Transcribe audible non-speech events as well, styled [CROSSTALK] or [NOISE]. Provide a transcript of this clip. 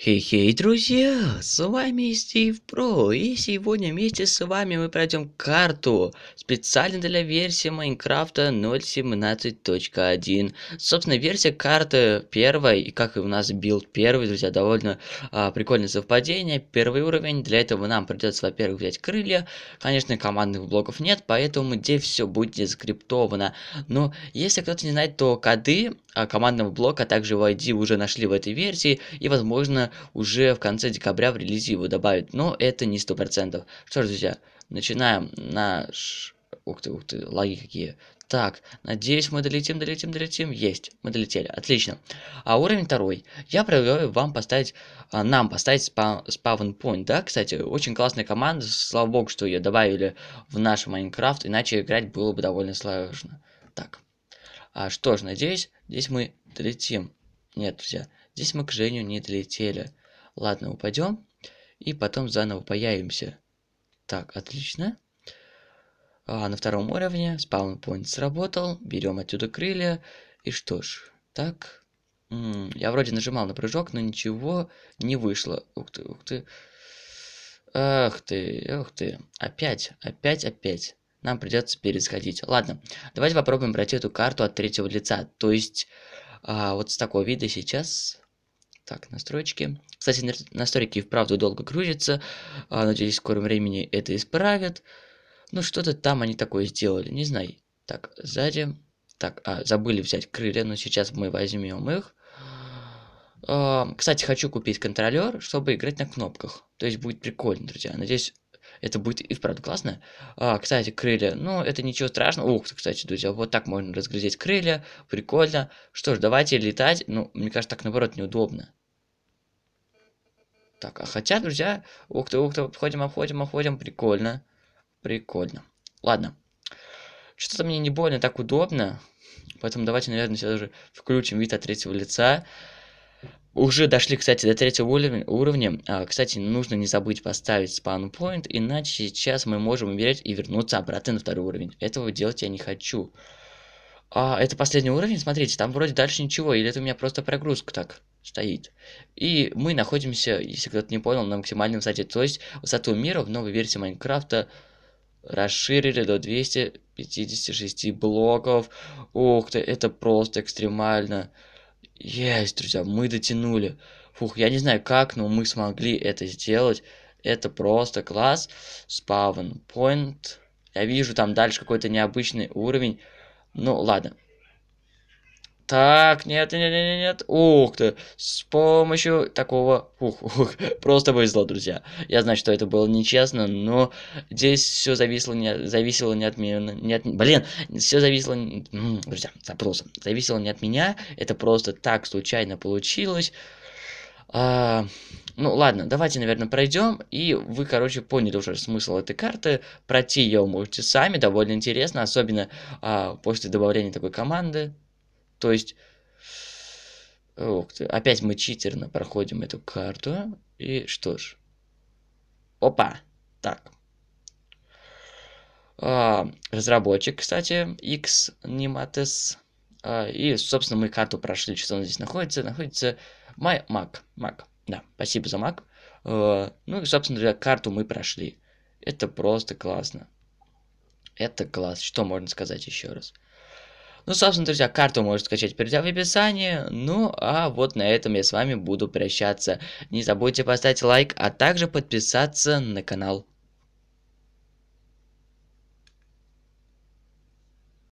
Хе-хей, друзья, с вами Стив Про, и сегодня вместе с вами мы пройдем карту специально для версии Майнкрафта 0.17.1. Собственно, версия карты первая и как и у нас билд первый, друзья, довольно а, прикольное совпадение. Первый уровень, для этого нам придется, во-первых, взять крылья, конечно, командных блоков нет, поэтому где все будет скриптовано. Но если кто-то не знает, то коды а, командного блока, а также его ID уже нашли в этой версии, и, возможно, уже в конце декабря в релизе его добавят, но это не сто процентов. Что ж, друзья, начинаем наш... Ух ты, ух ты, лаги какие. Так, надеюсь, мы долетим, долетим, долетим. Есть, мы долетели. Отлично. А уровень второй. Я предлагаю вам поставить, а, нам поставить спа спавн point, да? Кстати, очень классная команда. Слава богу, что ее добавили в наш Майнкрафт, иначе играть было бы довольно сложно. Так. А что ж, надеюсь, здесь мы долетим. Нет, друзья. Здесь мы, к Женю, не долетели. Ладно, упадем и потом заново появимся. Так, отлично. А на втором уровне спаунпоинт сработал. Берем отсюда крылья. И что ж, так. М -м, я вроде нажимал на прыжок, но ничего не вышло. Ух ты, ух ты. Ах ты, ух ты. Опять, опять, опять. Нам придется пересходить. Ладно, давайте попробуем пройти эту карту от третьего лица. То есть, а, вот с такого вида сейчас так, настройки. Кстати, настройки вправду долго крутятся. А, надеюсь, в скором времени это исправят. Ну, что-то там они такое сделали, не знаю. Так, сзади. Так, а, забыли взять крылья, но сейчас мы возьмем их. А, кстати, хочу купить контролер, чтобы играть на кнопках. То есть будет прикольно, друзья. Надеюсь, это будет и вправду классно. А, кстати, крылья. Ну, это ничего страшного. Ух, ты, кстати, друзья, вот так можно разглядеть крылья. Прикольно. Что ж, давайте летать. Ну, мне кажется, так наоборот неудобно. Так, а хотя, друзья, ух ты, ух ты, обходим, обходим, обходим, прикольно. Прикольно. Ладно. Что-то мне не больно так удобно, поэтому давайте, наверное, сейчас же включим вид от третьего лица. Уже дошли, кстати, до третьего уровня. А, кстати, нужно не забыть поставить спаунпоинт, иначе сейчас мы можем умереть и вернуться обратно на второй уровень. Этого делать я не хочу. А, это последний уровень? Смотрите, там вроде дальше ничего, или это у меня просто прогрузка так? стоит. И мы находимся, если кто-то не понял, на максимальном сайте. То есть высоту мира в новой версии Майнкрафта расширили до 256 блоков. Ух ты, это просто экстремально. Есть, друзья, мы дотянули. Фух, я не знаю как, но мы смогли это сделать. Это просто класс. Спавн point. Я вижу там дальше какой-то необычный уровень. Ну, ладно. Так, нет, нет, нет, нет, ух ты, с помощью такого, ух, ух, [LAUGHS] просто повезло, друзья. Я знаю, что это было нечестно, но здесь все зависло, не, зависело не от меня, нет, блин, все зависло, друзья, запроса, зависело не от меня, это просто так случайно получилось. А, ну ладно, давайте, наверное, пройдем. И вы, короче, поняли уже смысл этой карты. Пройти ее можете сами, довольно интересно, особенно а, после добавления такой команды. То есть... Ох ты, опять мы читерно проходим эту карту. И что ж. Опа. Так. А, разработчик, кстати, X Nimates. А, и, собственно, мы карту прошли. Что он здесь находится? Находится My Mac. Mac. Да, спасибо за Mac. А, ну и, собственно говоря, карту мы прошли. Это просто классно. Это класс. Что можно сказать еще раз? Ну, собственно, друзья, карту можете скачать, перейдя в описании. Ну, а вот на этом я с вами буду прощаться. Не забудьте поставить лайк, а также подписаться на канал.